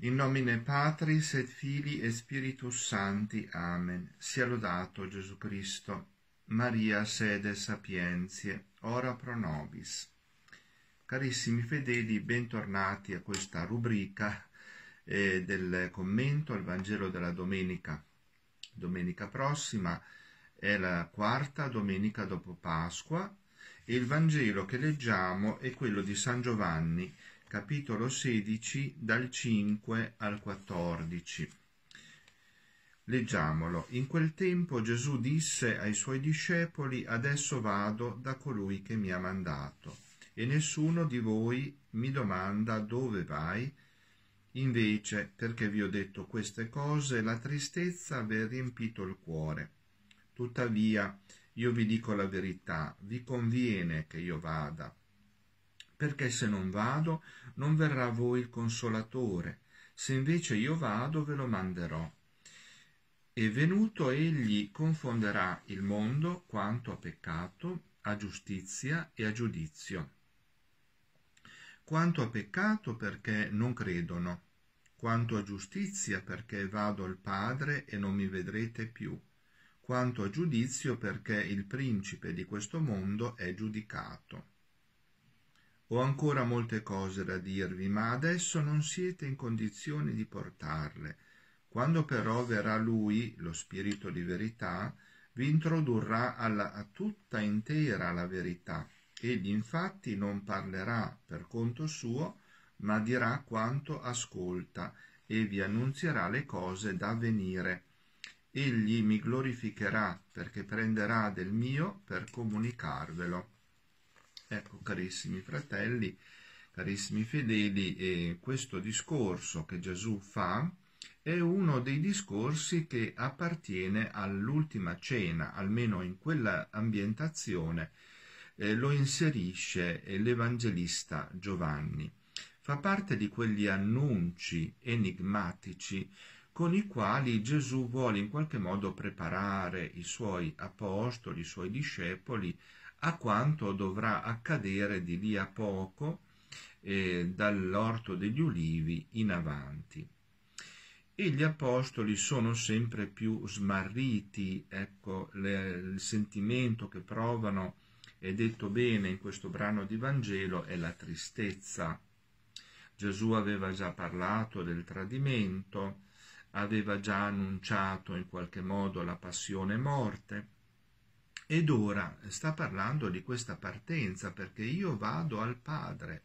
In nomine Patris et Fili e Spiritus Santi. Amen. Sia lodato Gesù Cristo. Maria sede sapienzie, ora pro nobis. Carissimi fedeli, bentornati a questa rubrica eh, del commento al Vangelo della domenica. Domenica prossima è la quarta domenica dopo Pasqua e il Vangelo che leggiamo è quello di San Giovanni capitolo 16, dal 5 al 14. Leggiamolo. In quel tempo Gesù disse ai suoi discepoli, adesso vado da colui che mi ha mandato, e nessuno di voi mi domanda dove vai, Invece, perché vi ho detto queste cose, la tristezza vi ha riempito il cuore. Tuttavia, io vi dico la verità, vi conviene che io vada, perché se non vado non verrà a voi il consolatore, se invece io vado ve lo manderò. E venuto egli confonderà il mondo quanto a peccato, a giustizia e a giudizio. Quanto a peccato perché non credono, quanto a giustizia perché vado al Padre e non mi vedrete più, quanto a giudizio perché il principe di questo mondo è giudicato. Ho ancora molte cose da dirvi, ma adesso non siete in condizione di portarle. Quando però verrà Lui, lo Spirito di verità, vi introdurrà alla, a tutta intera la verità. Egli infatti non parlerà per conto suo, ma dirà quanto ascolta e vi annunzierà le cose da venire. Egli mi glorificherà perché prenderà del mio per comunicarvelo. Ecco, carissimi fratelli, carissimi fedeli, eh, questo discorso che Gesù fa è uno dei discorsi che appartiene all'ultima cena, almeno in quella ambientazione eh, lo inserisce eh, l'Evangelista Giovanni. Fa parte di quegli annunci enigmatici con i quali Gesù vuole in qualche modo preparare i suoi apostoli, i suoi discepoli a quanto dovrà accadere di lì a poco eh, dall'orto degli ulivi in avanti. E gli apostoli sono sempre più smarriti, ecco le, il sentimento che provano, è detto bene in questo brano di Vangelo, è la tristezza. Gesù aveva già parlato del tradimento, aveva già annunciato in qualche modo la passione morte ed ora sta parlando di questa partenza perché io vado al Padre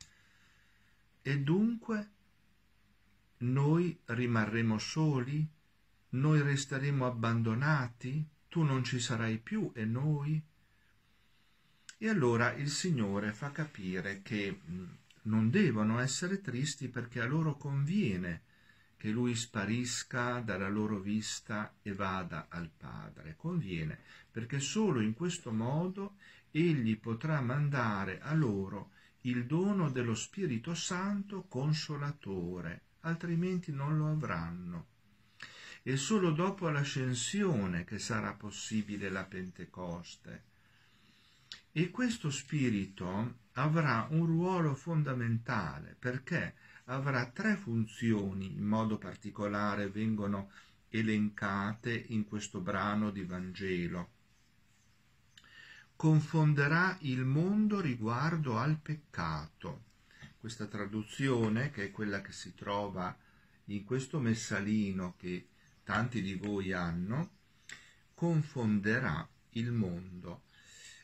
e dunque noi rimarremo soli, noi resteremo abbandonati, tu non ci sarai più e noi. E allora il Signore fa capire che mm, non devono essere tristi perché a loro conviene che lui sparisca dalla loro vista e vada al Padre. Conviene, perché solo in questo modo egli potrà mandare a loro il dono dello Spirito Santo consolatore, altrimenti non lo avranno. E solo dopo l'ascensione che sarà possibile la Pentecoste. E questo Spirito avrà un ruolo fondamentale perché avrà tre funzioni, in modo particolare vengono elencate in questo brano di Vangelo. Confonderà il mondo riguardo al peccato. Questa traduzione, che è quella che si trova in questo messalino che tanti di voi hanno, confonderà il mondo.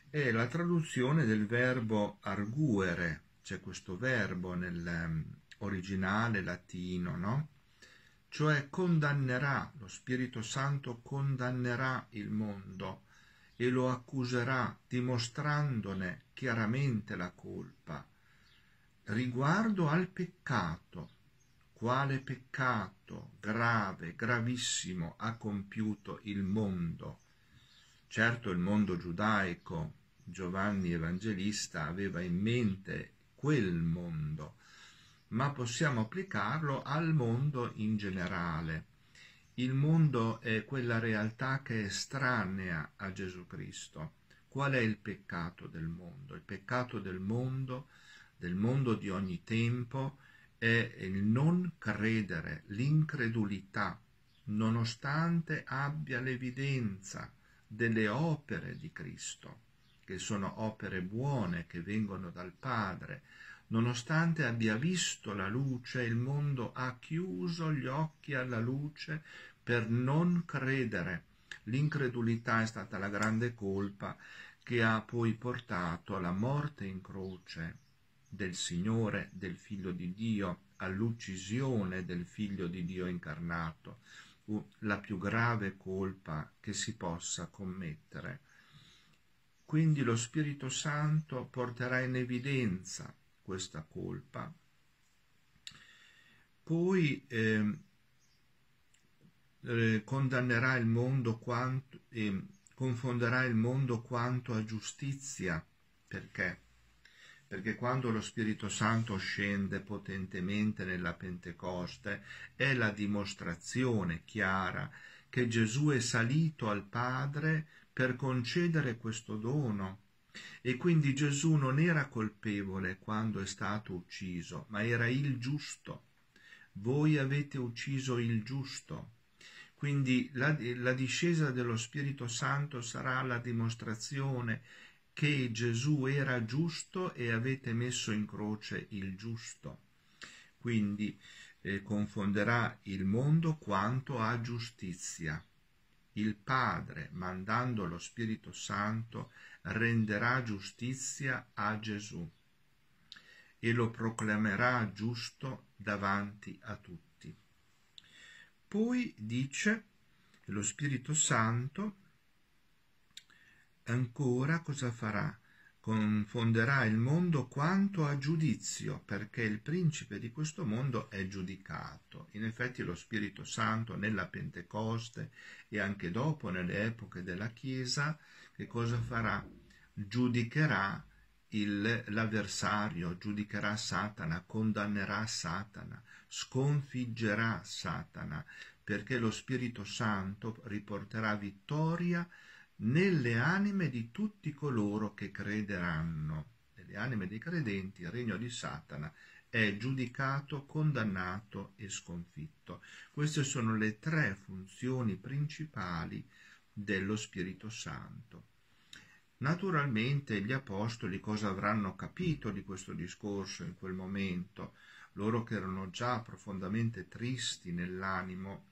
È la traduzione del verbo arguere, c'è questo verbo nel, originale latino, no? Cioè condannerà, lo Spirito Santo condannerà il mondo e lo accuserà dimostrandone chiaramente la colpa riguardo al peccato. Quale peccato grave, gravissimo ha compiuto il mondo? Certo il mondo giudaico, Giovanni Evangelista aveva in mente quel mondo, ma possiamo applicarlo al mondo in generale. Il mondo è quella realtà che è estranea a Gesù Cristo. Qual è il peccato del mondo? Il peccato del mondo, del mondo di ogni tempo, è il non credere, l'incredulità, nonostante abbia l'evidenza delle opere di Cristo, che sono opere buone che vengono dal Padre, Nonostante abbia visto la luce, il mondo ha chiuso gli occhi alla luce per non credere. L'incredulità è stata la grande colpa che ha poi portato alla morte in croce del Signore, del Figlio di Dio, all'uccisione del Figlio di Dio incarnato, la più grave colpa che si possa commettere. Quindi lo Spirito Santo porterà in evidenza questa colpa. Poi eh, eh, condannerà il mondo quanto, eh, confonderà il mondo quanto a giustizia. Perché? Perché quando lo Spirito Santo scende potentemente nella Pentecoste è la dimostrazione chiara che Gesù è salito al Padre per concedere questo dono e quindi Gesù non era colpevole quando è stato ucciso, ma era il giusto. Voi avete ucciso il giusto. Quindi la, la discesa dello Spirito Santo sarà la dimostrazione che Gesù era giusto e avete messo in croce il giusto. Quindi eh, confonderà il mondo quanto a giustizia. Il Padre, mandando lo Spirito Santo, renderà giustizia a Gesù e lo proclamerà giusto davanti a tutti. Poi dice lo Spirito Santo ancora cosa farà? confonderà il mondo quanto a giudizio, perché il principe di questo mondo è giudicato. In effetti lo Spirito Santo nella Pentecoste e anche dopo nelle epoche della Chiesa, che cosa farà? Giudicherà il, l'avversario, giudicherà Satana, condannerà Satana, sconfiggerà Satana, perché lo Spirito Santo riporterà vittoria nelle anime di tutti coloro che crederanno. Nelle anime dei credenti il regno di Satana è giudicato, condannato e sconfitto. Queste sono le tre funzioni principali dello Spirito Santo. Naturalmente gli apostoli cosa avranno capito di questo discorso in quel momento? Loro che erano già profondamente tristi nell'animo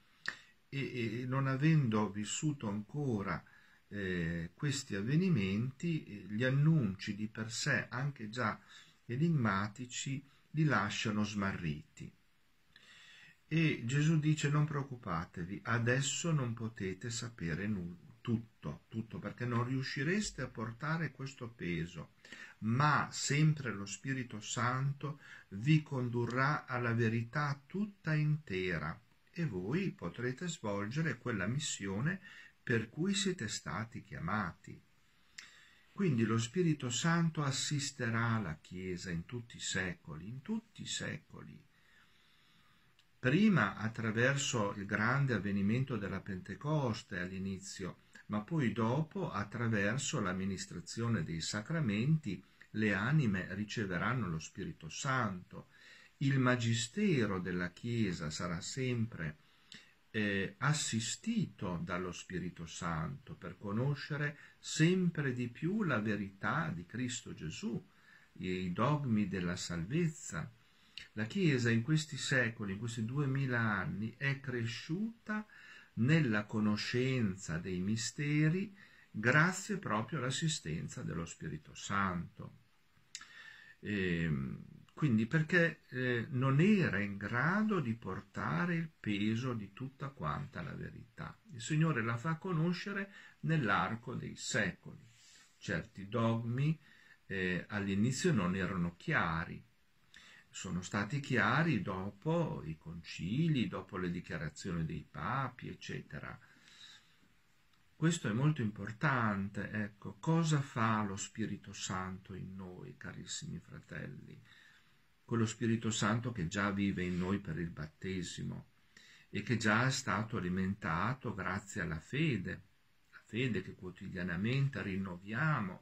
e, e non avendo vissuto ancora eh, questi avvenimenti, eh, gli annunci di per sé anche già enigmatici, li lasciano smarriti. E Gesù dice non preoccupatevi, adesso non potete sapere nulla, tutto, tutto, perché non riuscireste a portare questo peso, ma sempre lo Spirito Santo vi condurrà alla verità tutta intera e voi potrete svolgere quella missione per cui siete stati chiamati. Quindi lo Spirito Santo assisterà la Chiesa in tutti i secoli, in tutti i secoli. Prima attraverso il grande avvenimento della Pentecoste all'inizio, ma poi dopo attraverso l'amministrazione dei sacramenti le anime riceveranno lo Spirito Santo. Il magistero della Chiesa sarà sempre eh, assistito dallo Spirito Santo per conoscere sempre di più la verità di Cristo Gesù, i dogmi della salvezza. La Chiesa in questi secoli, in questi duemila anni, è cresciuta nella conoscenza dei misteri grazie proprio all'assistenza dello Spirito Santo. E, ehm, quindi perché eh, non era in grado di portare il peso di tutta quanta la verità. Il Signore la fa conoscere nell'arco dei secoli. Certi dogmi eh, all'inizio non erano chiari, sono stati chiari dopo i concili, dopo le dichiarazioni dei papi, eccetera. Questo è molto importante, ecco, cosa fa lo Spirito Santo in noi, carissimi fratelli? quello Spirito Santo che già vive in noi per il battesimo e che già è stato alimentato grazie alla fede, la fede che quotidianamente rinnoviamo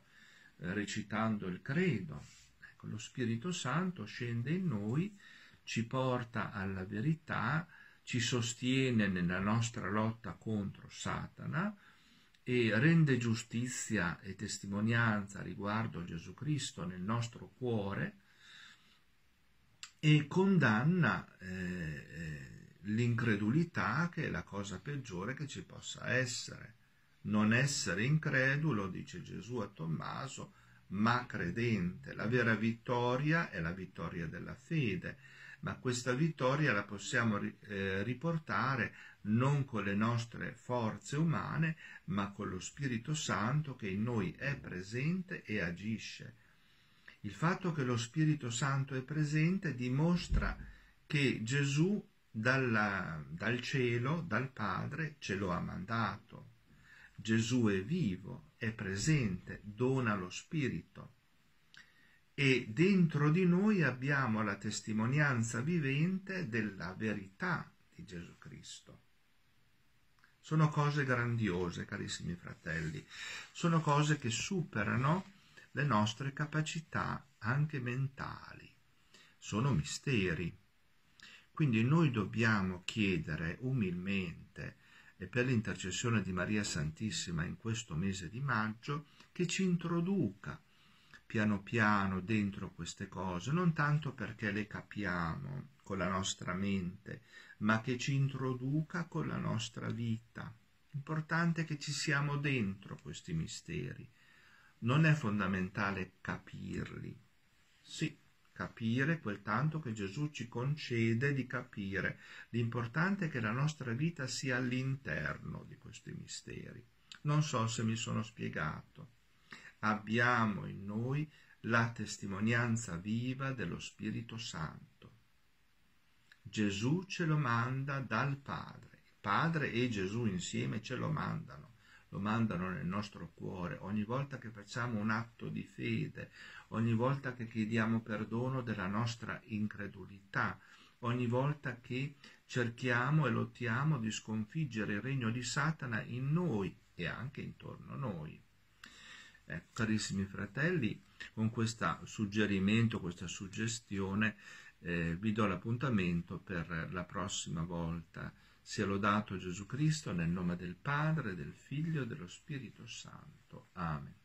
eh, recitando il credo. Ecco, lo Spirito Santo scende in noi, ci porta alla verità, ci sostiene nella nostra lotta contro Satana e rende giustizia e testimonianza riguardo a Gesù Cristo nel nostro cuore, e condanna eh, eh, l'incredulità che è la cosa peggiore che ci possa essere. Non essere incredulo, dice Gesù a Tommaso, ma credente. La vera vittoria è la vittoria della fede, ma questa vittoria la possiamo eh, riportare non con le nostre forze umane, ma con lo Spirito Santo che in noi è presente e agisce il fatto che lo Spirito Santo è presente dimostra che Gesù dalla, dal cielo, dal Padre, ce lo ha mandato. Gesù è vivo, è presente, dona lo Spirito. E dentro di noi abbiamo la testimonianza vivente della verità di Gesù Cristo. Sono cose grandiose, carissimi fratelli, sono cose che superano le nostre capacità anche mentali. Sono misteri. Quindi noi dobbiamo chiedere umilmente e per l'intercessione di Maria Santissima in questo mese di maggio che ci introduca piano piano dentro queste cose, non tanto perché le capiamo con la nostra mente, ma che ci introduca con la nostra vita. L'importante è che ci siamo dentro questi misteri non è fondamentale capirli. Sì, capire quel tanto che Gesù ci concede di capire. L'importante è che la nostra vita sia all'interno di questi misteri. Non so se mi sono spiegato. Abbiamo in noi la testimonianza viva dello Spirito Santo. Gesù ce lo manda dal Padre. Padre e Gesù insieme ce lo mandano lo mandano nel nostro cuore, ogni volta che facciamo un atto di fede, ogni volta che chiediamo perdono della nostra incredulità, ogni volta che cerchiamo e lottiamo di sconfiggere il regno di Satana in noi e anche intorno a noi. Ecco, carissimi fratelli, con questo suggerimento, questa suggestione, eh, vi do l'appuntamento per la prossima volta sia lodato Gesù Cristo nel nome del Padre, del Figlio e dello Spirito Santo. Amen.